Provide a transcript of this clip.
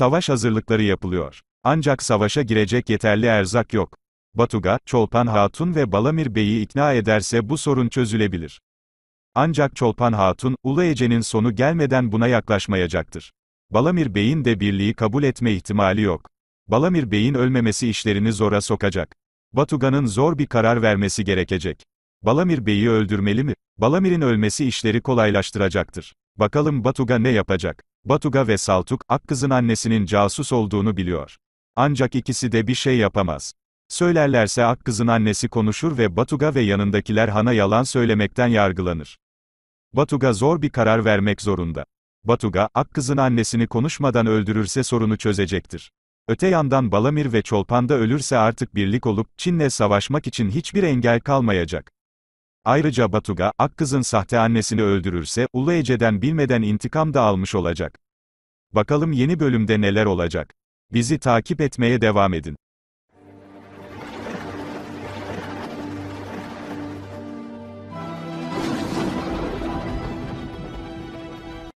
Savaş hazırlıkları yapılıyor. Ancak savaşa girecek yeterli erzak yok. Batuga, Çolpan Hatun ve Balamir Bey'i ikna ederse bu sorun çözülebilir. Ancak Çolpan Hatun, Ulu Ece'nin sonu gelmeden buna yaklaşmayacaktır. Balamir Bey'in de birliği kabul etme ihtimali yok. Balamir Bey'in ölmemesi işlerini zora sokacak. Batuga'nın zor bir karar vermesi gerekecek. Balamir Bey'i öldürmeli mi? Balamir'in ölmesi işleri kolaylaştıracaktır. Bakalım Batuga ne yapacak? Batuga ve Saltuk, Akkız'ın annesinin casus olduğunu biliyor. Ancak ikisi de bir şey yapamaz. Söylerlerse Akkız'ın annesi konuşur ve Batuga ve yanındakiler Han'a yalan söylemekten yargılanır. Batuga zor bir karar vermek zorunda. Batuga, Akkız'ın annesini konuşmadan öldürürse sorunu çözecektir. Öte yandan Balamir ve Çolpan da ölürse artık birlik olup, Çin'le savaşmak için hiçbir engel kalmayacak. Ayrıca Batuga, Akkız'ın sahte annesini öldürürse, Ulu Ece'den bilmeden intikam da almış olacak. Bakalım yeni bölümde neler olacak. Bizi takip etmeye devam edin.